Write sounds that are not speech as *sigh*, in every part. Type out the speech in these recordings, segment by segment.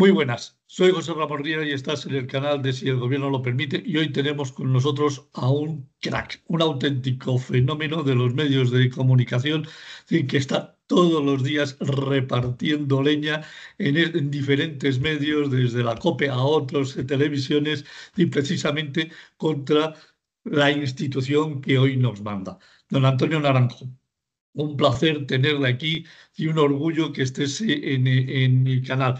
Muy buenas, soy José Ramón y estás en el canal de Si el Gobierno lo permite y hoy tenemos con nosotros a un crack, un auténtico fenómeno de los medios de comunicación que está todos los días repartiendo leña en, diferentes medios, desde la COPE a otros eh, televisiones y precisamente contra la institución que hoy nos manda. Don Antonio Naranjo, un placer tenerle aquí y un orgullo que estés eh, en, eh, en el canal.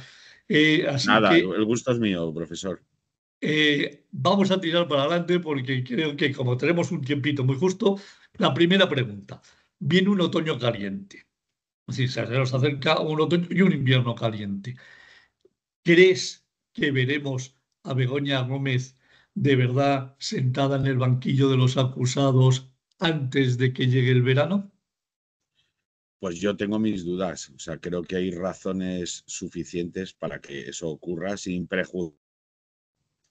Eh, Nada, el gusto es mío, profesor. Eh, vamos a tirar para adelante porque creo que como tenemos un tiempito muy justo, la primera pregunta. Viene un otoño caliente. Es decir, se nos acerca un otoño y un invierno caliente. ¿Crees que veremos a Begoña Gómez de verdad sentada en el banquillo de los acusados antes de que llegue el verano? Pues yo tengo mis dudas. O sea, creo que hay razones suficientes para que eso ocurra sin prejuicio,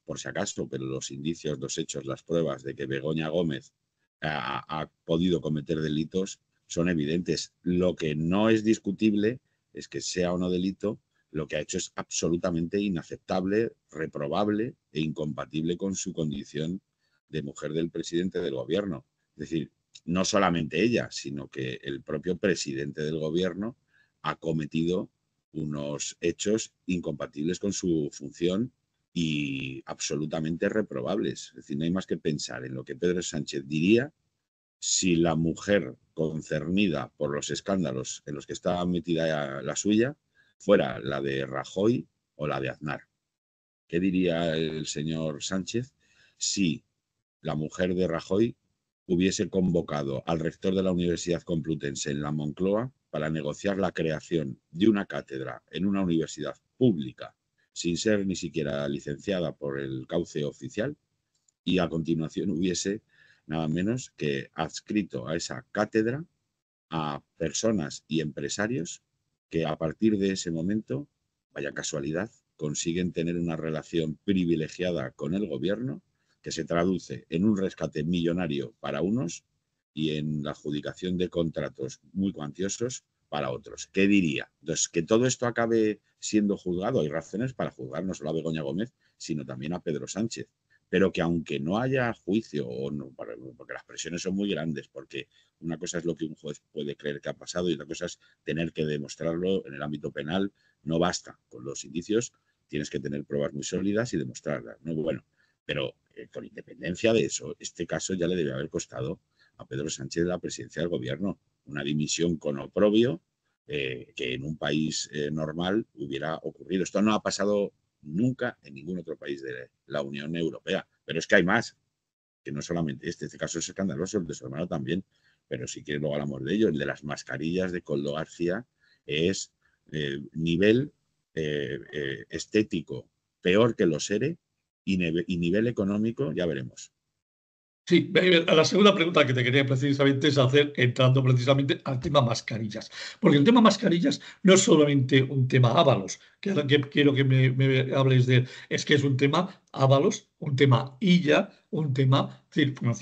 por si acaso, pero los indicios, los hechos, las pruebas de que Begoña Gómez eh, ha, podido cometer delitos son evidentes. Lo que no es discutible es que sea o no delito, lo que ha hecho es absolutamente inaceptable, reprobable e incompatible con su condición de mujer del presidente del gobierno. Es decir, no solamente ella, sino que el propio presidente del gobierno ha cometido unos hechos incompatibles con su función y absolutamente reprobables. Es decir, no hay más que pensar en lo que Pedro Sánchez diría si la mujer concernida por los escándalos en los que estaba metida la suya fuera la de Rajoy o la de Aznar. ¿Qué diría el señor Sánchez si la mujer de Rajoy hubiese convocado al rector de la Universidad Complutense en la Moncloa para negociar la creación de una cátedra en una universidad pública, sin ser ni siquiera licenciada por el cauce oficial, y a continuación hubiese nada menos que adscrito a esa cátedra a personas y empresarios que a partir de ese momento, vaya casualidad, consiguen tener una relación privilegiada con el gobierno que se traduce en un rescate millonario para unos y en la adjudicación de contratos muy cuantiosos para otros. ¿Qué diría? que todo esto acabe siendo juzgado, hay razones para juzgar no solo a Begoña Gómez, sino también a Pedro Sánchez. Pero que aunque no haya juicio, o no, porque las presiones son muy grandes, porque una cosa es lo que un juez puede creer que ha pasado y otra cosa es tener que demostrarlo en el ámbito penal, no basta con los indicios, tienes que tener pruebas muy sólidas y demostrarlas. ¿no? Bueno, pero eh, con independencia de eso, este caso ya le debe haber costado a Pedro Sánchez la presidencia del gobierno, una dimisión con oprobio eh, que en un país eh, normal hubiera ocurrido. Esto no ha pasado nunca en ningún otro país de la Unión Europea, pero es que hay más, que no solamente este, este caso es escandaloso, el de su hermano también, pero si quieres luego hablamos de ello, el de las mascarillas de Coldo García es nivel estético peor que los ERE y, nivel, económico, ya veremos. Sí, la segunda pregunta que te quería precisamente es hacer, entrando precisamente al tema mascarillas. Porque el tema mascarillas no es solamente un tema Ábalos, que que quiero que me, hables de él, es que es un tema Ábalos, un tema Illa, un tema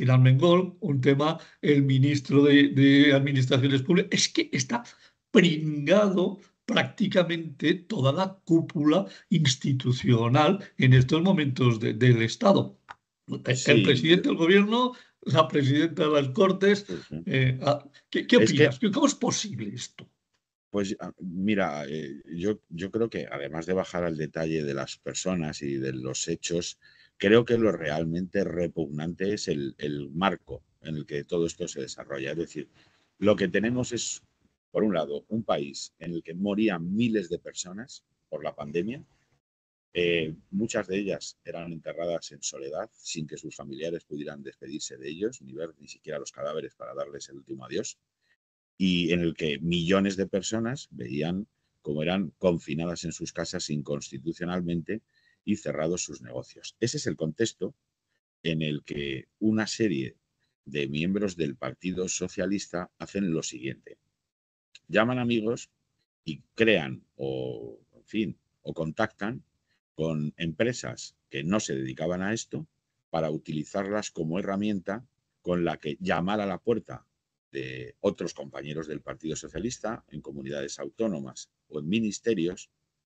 al Mengol, un tema el ministro de, de Administraciones Públicas. Es que está pringado prácticamente toda la cúpula institucional en estos momentos del Estado. El presidente del gobierno, la presidenta de las Cortes. Eh, ah, ¿qué, opinas? ¿Cómo es posible esto? Pues ah, mira, eh, yo, yo creo que además de bajar al detalle de las personas y de los hechos, creo que lo realmente repugnante es el, el marco en el que todo esto se desarrolla. Es decir, lo que tenemos es por un lado, un país en el que morían miles de personas por la pandemia, eh, muchas de ellas eran enterradas en soledad, sin que sus familiares pudieran despedirse de ellos, ni ver ni siquiera los cadáveres para darles el último adiós, y en el que millones de personas veían cómo eran confinadas en sus casas inconstitucionalmente y cerrados sus negocios. Ese es el contexto en el que una serie de miembros del Partido Socialista hacen lo siguiente llaman amigos y crean o, en fin, o contactan con empresas que no se dedicaban a esto para utilizarlas como herramienta con la que llamar a la puerta de otros compañeros del Partido Socialista en comunidades autónomas o en ministerios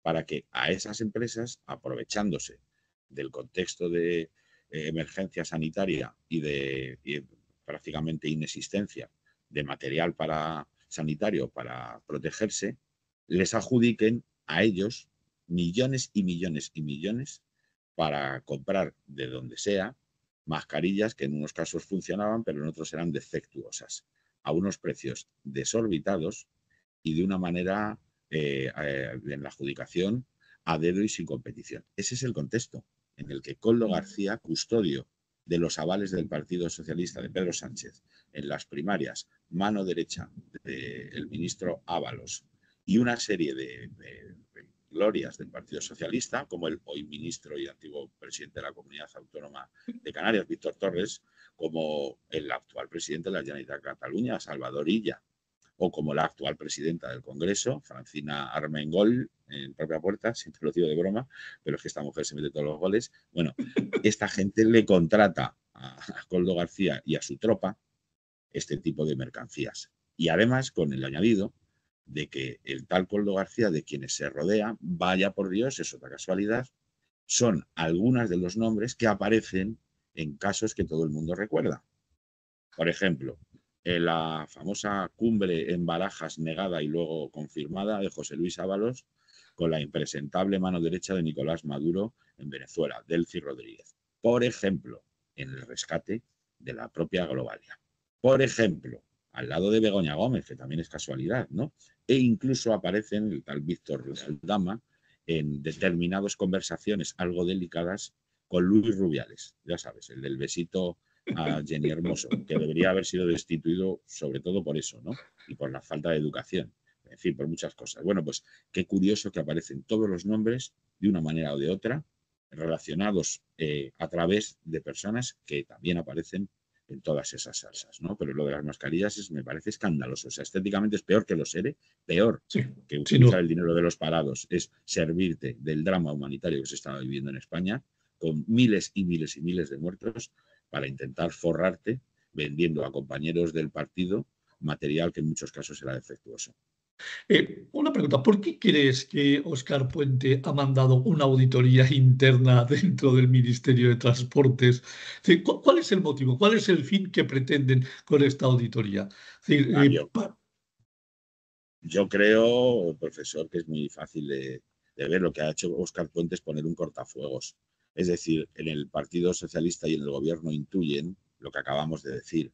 para que a esas empresas, aprovechándose del contexto de eh, emergencia sanitaria y de prácticamente inexistencia de material para sanitario para protegerse, les adjudiquen a ellos millones y millones y millones para comprar de donde sea mascarillas que en unos casos funcionaban, pero en otros eran defectuosas, a unos precios desorbitados y de una manera eh, eh, en la adjudicación a dedo y sin competición. Ese es el contexto en el que Coldo García, custodio de los avales del Partido Socialista de Pedro Sánchez en las primarias, mano derecha del ministro Ábalos, y una serie de, glorias del Partido Socialista, como el hoy ministro y antiguo presidente de la Comunidad Autónoma de Canarias, Víctor Torres, como el actual presidente de la Generalitat Cataluña, Salvador Illa, o como la actual presidenta del Congreso, Francina Armengol, en propia puerta, *laughs* siempre lo digo de broma, pero es que esta mujer se mete todos los goles. Bueno, *laughs* esta gente le contrata a, Coldo García y a su tropa este tipo de mercancías. Y además con el añadido de que el tal Coldo García de quienes se rodea, vaya por Dios, es otra casualidad, son algunas de los nombres que aparecen en casos que todo el mundo recuerda. Por ejemplo, eh, la famosa cumbre en barajas negada y luego confirmada de José Luis Ábalos con la impresentable mano derecha de Nicolás Maduro en Venezuela, Delcy Rodríguez. Por ejemplo, en el rescate de la propia Globalia. Por ejemplo, al lado de Begoña Gómez, que también es casualidad, ¿no? E incluso aparecen el tal Víctor Aldama en determinadas conversaciones algo delicadas con Luis Rubiales, ya sabes, el del besito a Jenny Hermoso, que debería haber sido destituido sobre todo por eso, ¿no? Y por la falta de educación, en fin, por muchas cosas. Bueno, pues qué curioso que aparecen todos los nombres de una manera o de otra relacionados eh, a través de personas que también aparecen en todas esas salsas, ¿no? Pero lo de las mascarillas me parece escandaloso. O sea, estéticamente es peor que los ERE, peor que utilizar el dinero de los parados. Es servirte del drama humanitario que se estaba viviendo en España, con miles y miles y miles de muertos, para intentar forrarte vendiendo a compañeros del partido material que en muchos casos era defectuoso. Eh, una pregunta, ¿por qué crees que Oscar Puente ha mandado una auditoría interna *laughs* dentro del Ministerio de Transportes? ¿Cuál es el motivo? ¿Cuál es el fin que pretenden con esta auditoría? Eh, yo, creo, profesor, que es muy fácil de, de, ver. Lo que ha hecho Oscar Puente es poner un cortafuegos es decir, en el Partido Socialista y en el gobierno intuyen lo que acabamos de decir,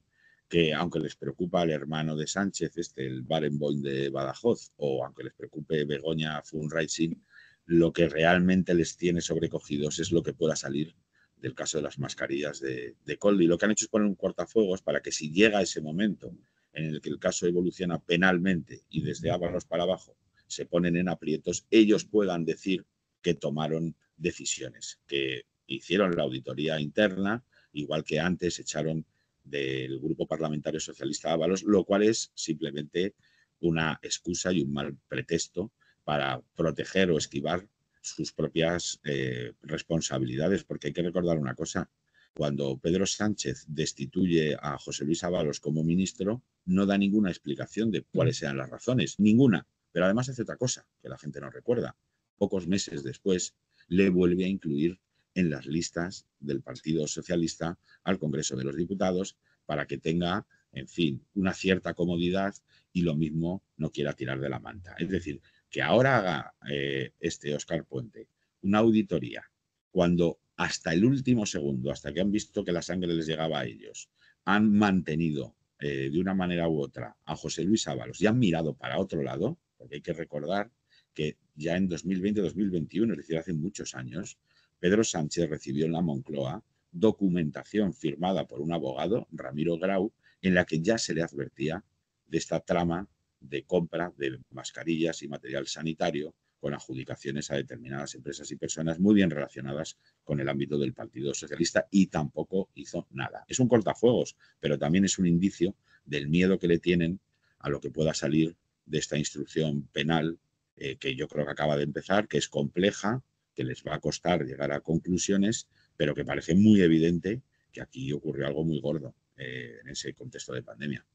que aunque les preocupa el hermano de Sánchez, este, el Barenboim de Badajoz, o aunque les preocupe Begoña Fundraising, lo que realmente les tiene sobrecogidos es lo que pueda salir del caso de las mascarillas de, de Y Lo que han hecho es poner un cortafuegos para que si llega ese momento en el que el caso evoluciona penalmente y desde Ábalos para abajo se ponen en aprietos, ellos puedan decir que tomaron decisiones, que hicieron la auditoría interna, igual que antes echaron del Grupo Parlamentario Socialista Ábalos, lo cual es simplemente una excusa y un mal pretexto para proteger o esquivar sus propias eh, responsabilidades, porque hay que recordar una cosa, cuando Pedro Sánchez destituye a José Luis Ábalos como ministro, no da ninguna explicación de cuáles sean las razones, ninguna, pero además hace otra cosa que la gente no recuerda. Pocos meses después le vuelve a incluir en las listas del Partido Socialista al Congreso de los Diputados para que tenga, en fin, una cierta comodidad y lo mismo no quiera tirar de la manta. Es decir, que ahora haga eh, este Oscar Puente una auditoría cuando hasta el último segundo, hasta que han visto que la sangre les llegaba a ellos, han mantenido eh, de una manera u otra a José Luis Ábalos y han mirado para otro lado, porque hay que recordar que ya en 2020-2021, es decir, hace muchos años, Pedro Sánchez recibió en la Moncloa documentación firmada por un abogado, Ramiro Grau, en la que ya se le advertía de esta trama de compra de mascarillas y material sanitario con adjudicaciones a determinadas empresas y personas muy bien relacionadas con el ámbito del Partido Socialista y tampoco hizo nada. Es un cortafuegos, pero también es un indicio del miedo que le tienen a lo que pueda salir de esta instrucción penal eh, que yo creo que acaba de empezar, que es compleja, que les va a costar llegar a conclusiones, pero que parece muy evidente que aquí ocurrió algo muy gordo eh, en ese contexto de pandemia.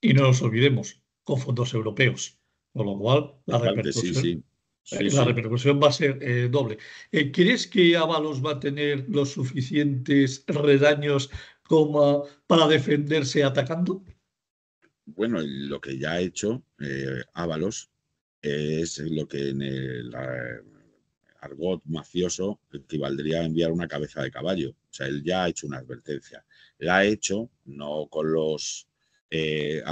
Y no nos olvidemos, con fondos europeos, con lo cual la eh, repercusión, va a ser doble. ¿Crees que Ábalos va a tener los suficientes redaños para defenderse atacando? Bueno, lo que ya ha hecho Ábalos es lo que en el argot mafioso equivaldría a enviar una cabeza de caballo. O sea, él ya ha hecho una advertencia. La ha hecho no con los eh,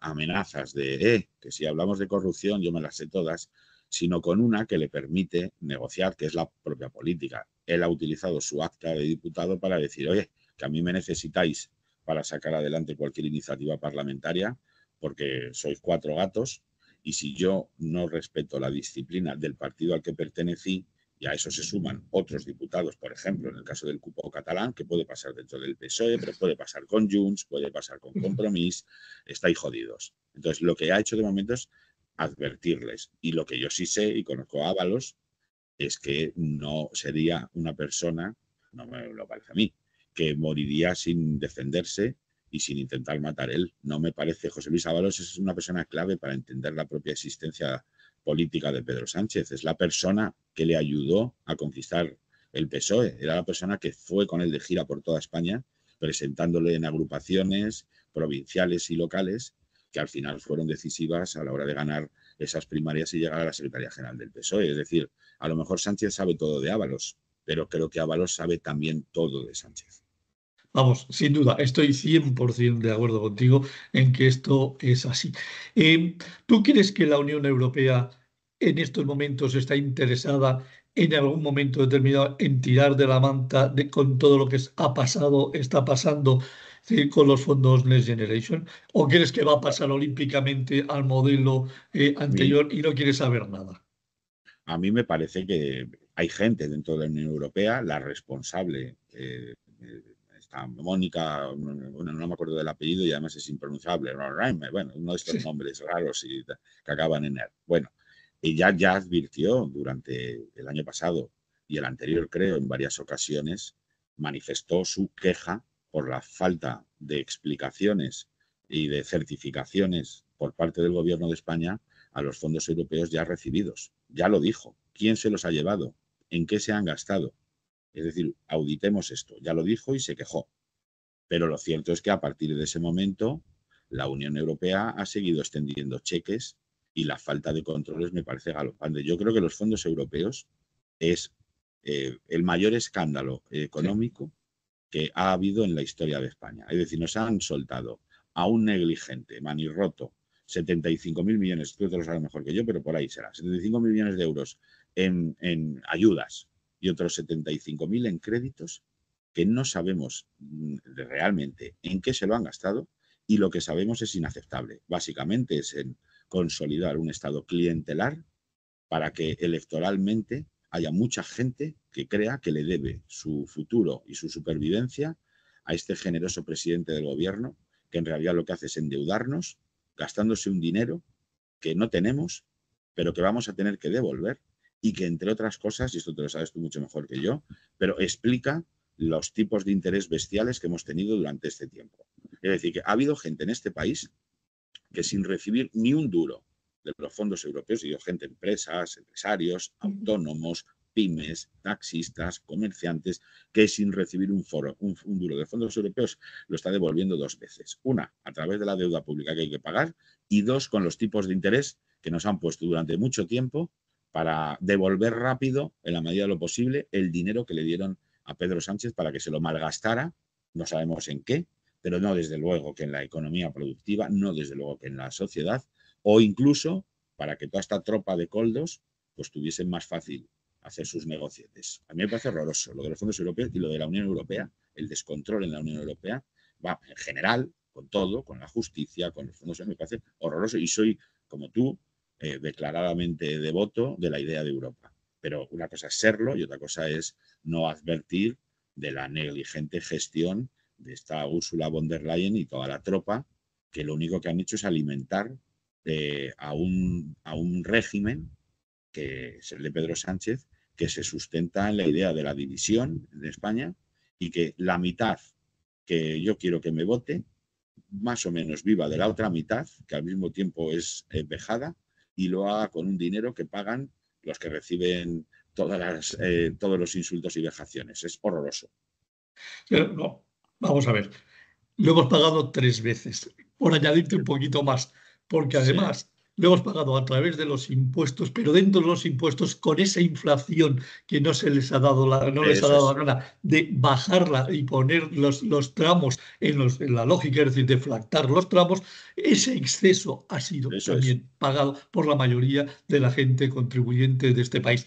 amenazas de eh, que si hablamos de corrupción yo me las sé todas, sino con una que le permite negociar, que es la propia política. Él ha utilizado su acta de diputado para decir, oye, que a mí me necesitáis para sacar adelante cualquier iniciativa parlamentaria, porque sois cuatro gatos y si yo no respeto la disciplina del partido al que pertenecí, y a eso se suman otros diputados, por ejemplo, en el caso del cupo catalán, que puede pasar dentro del PSOE, pero puede pasar con Junts, puede pasar con Compromís, estáis jodidos. Entonces, lo que ha hecho de momento es advertirles. Y lo que yo sí sé y conozco a Ábalos es que no sería una persona, no me lo parece a mí, que moriría sin defenderse y sin intentar matar él. No me parece. José Luis Ábalos es una persona clave para entender la propia existencia política de Pedro Sánchez. Es la persona que le ayudó a conquistar el PSOE. Era la persona que fue con él de gira por toda España, presentándole en agrupaciones provinciales y locales, que al final fueron decisivas a la hora de ganar esas primarias y llegar a la Secretaría General del PSOE. Es decir, a lo mejor Sánchez sabe todo de Ábalos, pero creo que Ábalos sabe también todo de Sánchez. Vamos, sin duda, estoy 100% de acuerdo contigo en que esto es así. Eh, ¿Tú crees que la Unión Europea en estos momentos está interesada en algún momento determinado en tirar de la manta de, con todo lo que ha pasado, está pasando con los fondos Next Generation? ¿O crees que va a pasar olímpicamente al modelo eh, anterior y no quiere saber nada? A mí me parece que hay gente dentro de la Unión Europea, la responsable eh, Mónica, no, me acuerdo del apellido y además es impronunciable, bueno, uno de estos nombres raros que acaban en él er. Bueno, ella ya advirtió durante el año pasado y el anterior, creo, en varias ocasiones, manifestó su queja por la falta de explicaciones y de certificaciones por parte del Gobierno de España a los fondos europeos ya recibidos. Ya lo dijo. ¿Quién se los ha llevado? ¿En qué se han gastado? Es decir, auditemos esto. Ya lo dijo y se quejó. Pero lo cierto es que a partir de ese momento la Unión Europea ha seguido extendiendo cheques y la falta de controles me parece galopante. Yo creo que los fondos europeos es eh, el mayor escándalo económico que ha habido en la historia de España. Es decir, nos han soltado a un negligente, manirroto, mil millones, tú te lo sabes mejor que yo, pero por ahí será, 75.000 millones de euros en ayudas y otros 75.000 en créditos que no sabemos mm, realmente en qué se lo han gastado y lo que sabemos es inaceptable. Básicamente es en consolidar un Estado clientelar para que electoralmente haya mucha gente que crea que le debe su futuro y su supervivencia a este generoso presidente del gobierno, que en realidad lo que hace es endeudarnos, gastándose un dinero que no tenemos, pero que vamos a tener que devolver y que, entre otras cosas, y esto te lo sabes tú mucho mejor que yo, pero explica los tipos de interés bestiales que hemos tenido durante este tiempo. Es decir, que ha habido gente en este país que sin recibir ni un duro de los fondos europeos, y gente, empresas, empresarios, autónomos, pymes, taxistas, comerciantes, que sin recibir un, foro, un, duro de fondos europeos lo está devolviendo dos veces. Una, a través de la deuda pública que hay que pagar y dos, con los tipos de interés que nos han puesto durante mucho tiempo para devolver rápido, en la medida de lo posible, el dinero que le dieron a Pedro Sánchez para que se lo malgastara, no sabemos en qué, pero no desde luego que en la economía productiva, no desde luego que en la sociedad, o incluso para que toda esta tropa de coldos pues tuviesen más fácil hacer sus negocios A mí me parece horroroso lo de los fondos europeos y lo de la Unión Europea, el descontrol en la Unión Europea, va en general, con todo, con la justicia, con los fondos, me parece horroroso y soy como tú, eh, declaradamente devoto de la idea de Europa. Pero una cosa es serlo y otra cosa es no advertir de la negligente gestión de esta Úrsula von der Leyen y toda la tropa, que lo único que han hecho es alimentar eh, a, un, régimen, que es el de Pedro Sánchez, que se sustenta en la idea de la división de España y que la mitad que yo quiero que me vote, más o menos viva de la otra mitad, que al mismo tiempo es eh, vejada, y lo haga con un dinero que pagan los que reciben todas las, eh, todos los insultos y vejaciones. Es horroroso. Eh, no, vamos a ver. Lo hemos pagado tres veces, por añadirte un poquito más, porque además lo hemos pagado a través de los impuestos, pero dentro de los impuestos, con esa inflación que no se les ha dado la, no les ha dado la gana de bajarla y poner los, tramos en, los, en la lógica, es decir, deflactar los tramos, ese exceso ha sido también pagado por la mayoría de la gente contribuyente de este país.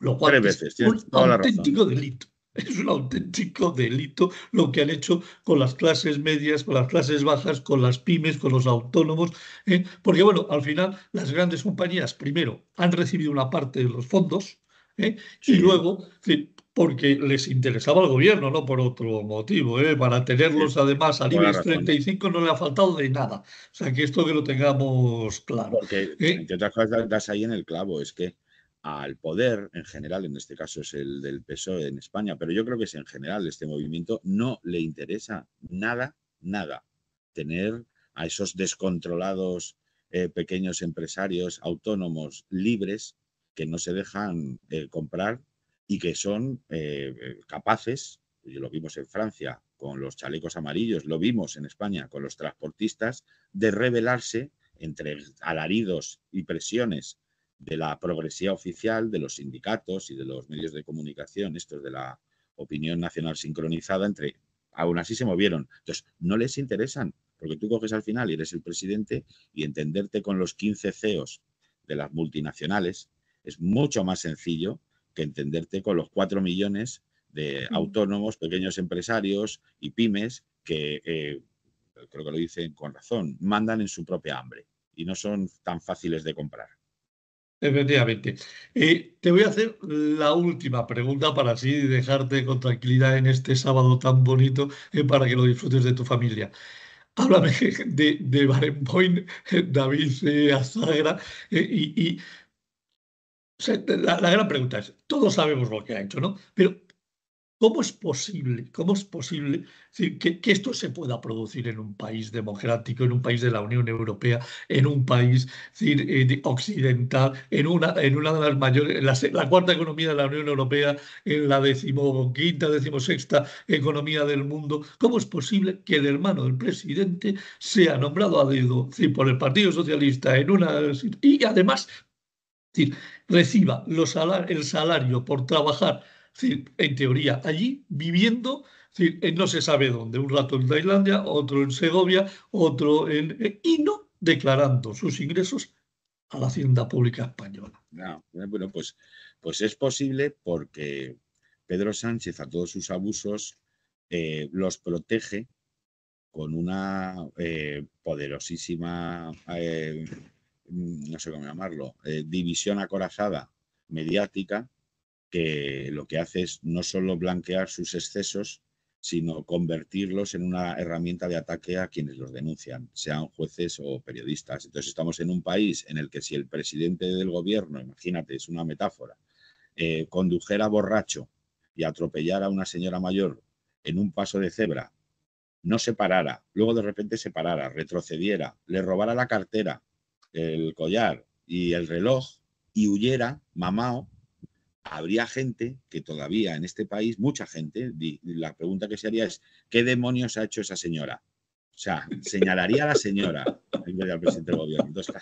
Lo cual veces, es un auténtico delito. *laughs* Es un auténtico delito lo que han hecho con las clases medias, con las clases bajas, con las pymes, con los autónomos. ¿eh? Porque, bueno, al final las grandes compañías, primero, han recibido una parte de los fondos ¿eh? y luego, porque les interesaba al gobierno, no por otro motivo. ¿eh? Para tenerlos además al IBEX 35 no le ha faltado de nada. O sea, que esto que lo tengamos claro. Porque, ¿eh? entre otras cosas, das ahí en el clavo, es que al poder en general, en este caso es el del PSOE en España, pero yo creo que es en general este movimiento, no le interesa nada, nada tener a esos descontrolados eh, pequeños empresarios autónomos libres que no se dejan eh, comprar y que son eh, capaces, lo vimos en Francia con los chalecos amarillos, lo vimos en España con los transportistas, de rebelarse entre alaridos y presiones de la progresía oficial de los sindicatos y de los medios de comunicación, estos de la opinión nacional sincronizada, entre aún así se movieron. Entonces, no les interesan, porque tú coges al final y eres el presidente y entenderte con los 15 CEOs de las multinacionales es mucho más sencillo que entenderte con los 4 millones de autónomos, pequeños empresarios y pymes que, eh, creo que lo dicen con razón, mandan en su propia hambre y no son tan fáciles de comprar. Efectivamente. Eh, te voy a hacer la última pregunta para así dejarte con tranquilidad en este sábado tan bonito eh, para que lo disfrutes de tu familia. Háblame *laughs* de, de Barenboim, *laughs* David eh, Azagra, y, la, la gran pregunta es, todos sabemos lo que ha hecho, ¿no? Pero ¿Cómo es posible, cómo es posible que, esto se pueda producir en un país democrático, en un país de la Unión Europea, en un país eh, occidental, en una, de las mayores, la, cuarta economía de la Unión Europea, en la decimoquinta, decimosexta economía del mundo? ¿Cómo es posible que el hermano del presidente sea nombrado a dedo por el Partido Socialista en una y además reciba el salario por trabajar? en teoría, allí viviendo eh, no se sabe dónde, un rato en Tailandia, otro en Segovia, otro en... Eh, y no declarando sus ingresos a la hacienda pública española. bueno, pues, pues es posible porque Pedro Sánchez a todos sus abusos eh, los protege con una poderosísima, mm, no sé cómo llamarlo, división acorazada mediática que lo que hace es no solo blanquear sus excesos, sino convertirlos en una herramienta de ataque a quienes los denuncian, sean jueces o periodistas. Entonces estamos en un país en el que si el presidente del gobierno, imagínate, es una metáfora, eh, condujera borracho y atropellara a una señora mayor en un paso de cebra, no se parara, luego de repente se parara, retrocediera, le robara la cartera, el collar y el reloj y huyera, mamao, habría gente que todavía en este país, mucha gente, la pregunta que se haría es, ¿qué demonios ha hecho esa señora? O sea, señalaría a la señora en vez del presidente del gobierno. Entonces,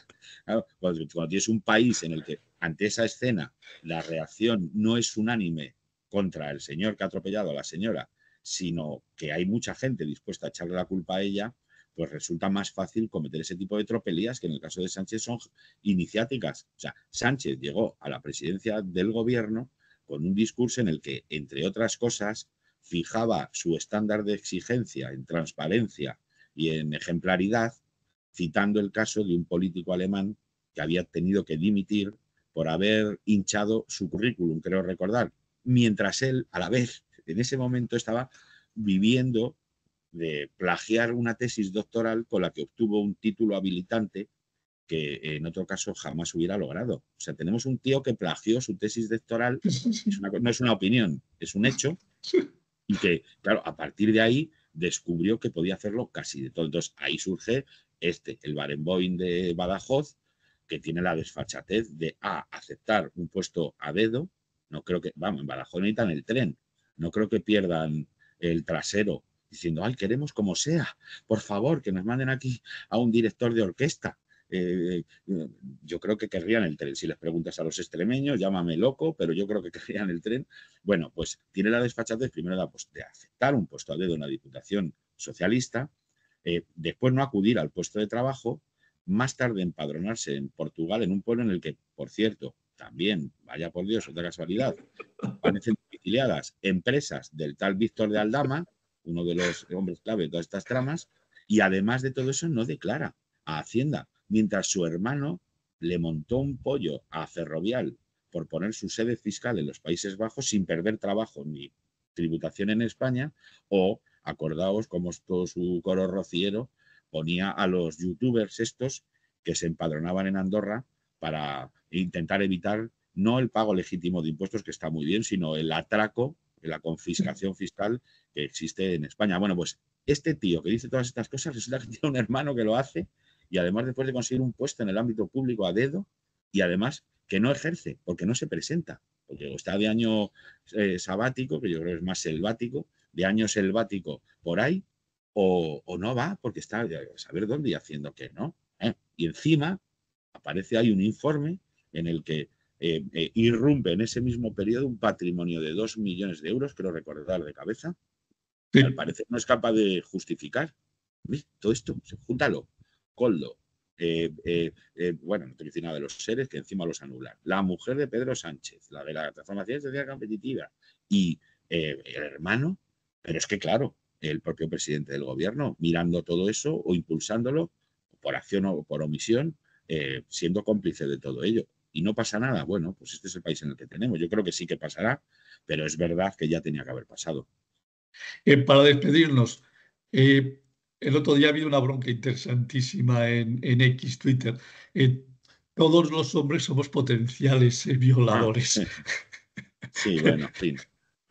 cuando tienes un país en el que ante esa escena la reacción no es unánime contra el señor que ha atropellado a la señora, sino que hay mucha gente dispuesta a echarle la culpa a ella, pues resulta más fácil cometer ese tipo de tropelías que en el caso de Sánchez son iniciáticas. O sea, Sánchez llegó a la presidencia del gobierno con un discurso en el que, entre otras cosas, fijaba su estándar de exigencia en transparencia y en ejemplaridad, citando el caso de un político alemán que había tenido que dimitir por haber hinchado su currículum, creo recordar, mientras él, a la vez, en ese momento estaba viviendo de plagiar una tesis doctoral con la que obtuvo un título habilitante que en otro caso jamás hubiera logrado. O sea, tenemos un tío que plagió su tesis doctoral, no es una opinión, es un hecho, y que, claro, a partir de ahí descubrió que podía hacerlo casi de todos, Entonces, ahí surge este, el Barenboim de Badajoz, que tiene la desfachatez de A, aceptar un puesto a dedo, no creo que, vamos, en Badajoz necesitan el tren, no creo que pierdan el trasero diciendo, ay, queremos como sea, por favor, que nos manden aquí a un director de orquesta. Eh, eh, yo creo que querrían el tren. Si les preguntas a los extremeños, llámame loco, pero yo creo que querrían el tren. Bueno, pues tiene la desfachatez primero de, aceptar un puesto de una diputación socialista, eh, después no acudir al puesto de trabajo, más tarde empadronarse en Portugal, en un pueblo en el que, por cierto, también, vaya por Dios, otra casualidad, aparecen *laughs* domiciliadas empresas del tal Víctor de Aldama, uno de los hombres clave de todas estas tramas, y además de todo eso no declara a Hacienda, mientras su hermano le montó un pollo a Ferrovial por poner su sede fiscal en los Países Bajos sin perder trabajo ni tributación en España, o acordaos como su coro rociero ponía a los youtubers estos que se empadronaban en Andorra para intentar evitar no el pago legítimo de impuestos, que está muy bien, sino el atraco la confiscación fiscal que existe en España. Bueno, pues este tío que dice todas estas cosas resulta que *laughs* tiene un hermano que lo hace y además después de conseguir un puesto en el ámbito público a dedo y además que no ejerce porque no se presenta, porque está de año eh, sabático, que yo creo que es más selvático, de año selvático por ahí, o, no va porque está a saber dónde y haciendo qué, ¿no? ¿eh? Y encima aparece ahí un informe en el que eh, eh, irrumpe en ese mismo periodo un patrimonio de dos millones de euros, creo recordar de cabeza, que al parecer no es capaz de justificar. Todo esto, júntalo, coldo. Eh, bueno, no te de los seres que encima los anula, La mujer de Pedro Sánchez, la de la transformación social competitiva y el hermano, pero es que claro, el propio presidente del gobierno mirando todo eso o impulsándolo por acción o por omisión, siendo cómplice de todo ello y no pasa nada, bueno, pues este es el país en el que tenemos. Yo creo que sí que pasará, pero es verdad que ya tenía que haber pasado. Eh, para despedirnos, eh, el otro día había una bronca interesantísima en, X Twitter. Eh, todos los hombres somos potenciales violadores. Ah, sí, bueno, fin.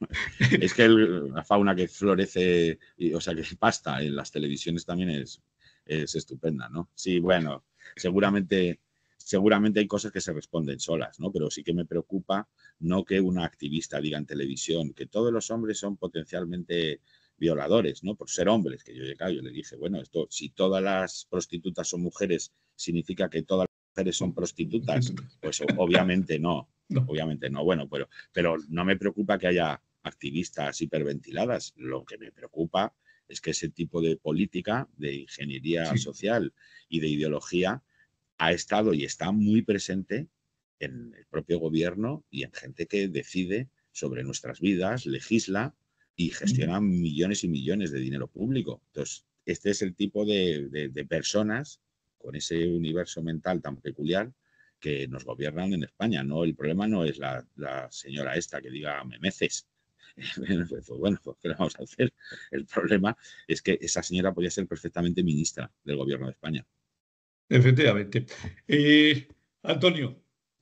*laughs* Es que la fauna que florece, o sea, que pasta en las televisiones también es, es estupenda, ¿no? Sí, bueno, seguramente seguramente hay cosas que se responden solas, ¿no? Pero sí que me preocupa no que una activista diga en televisión que todos los hombres son potencialmente violadores, ¿no? Por ser hombres, que yo llegaba, yo le dije, bueno, esto, si todas las prostitutas son mujeres, significa que todas las mujeres son prostitutas, *laughs* pues obviamente no, obviamente no, bueno, pero, pero no me preocupa que haya activistas hiperventiladas, lo que me preocupa es que ese tipo de política, de ingeniería social y de ideología ha estado y está muy presente en el propio gobierno y en gente que decide sobre nuestras vidas, legisla y gestiona millones y millones de dinero público. Entonces, este es el tipo de, personas con ese universo mental tan peculiar que nos gobiernan en España. No, el problema no es la, señora esta que diga me meces. *laughs* Pues, pues, bueno, pues, ¿qué le vamos a hacer? El problema es que esa señora podía ser perfectamente ministra del gobierno de España. Efectivamente. Eh, Antonio,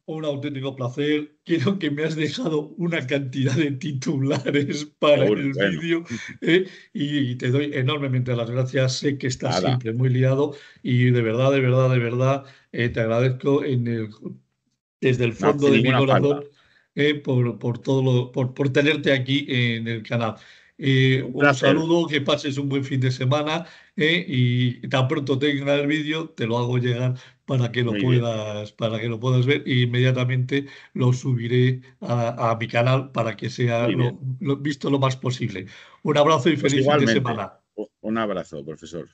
un auténtico placer. Quiero que me has dejado una cantidad de titulares *laughs* para el vídeo ¿eh? y te doy enormemente las gracias. Sé que estás siempre muy liado y de verdad, de verdad, de verdad, eh, te agradezco en el, desde el fondo de mi corazón por, por, todo lo, por, por tenerte aquí en el canal. Eh, un saludo, que pases un buen fin de semana eh, y tan pronto tenga el vídeo te lo hago llegar para que lo puedas para que lo puedas ver e inmediatamente lo subiré a, mi canal para que sea lo, visto lo más posible. Un abrazo y pues feliz fin de semana. Un abrazo, profesor.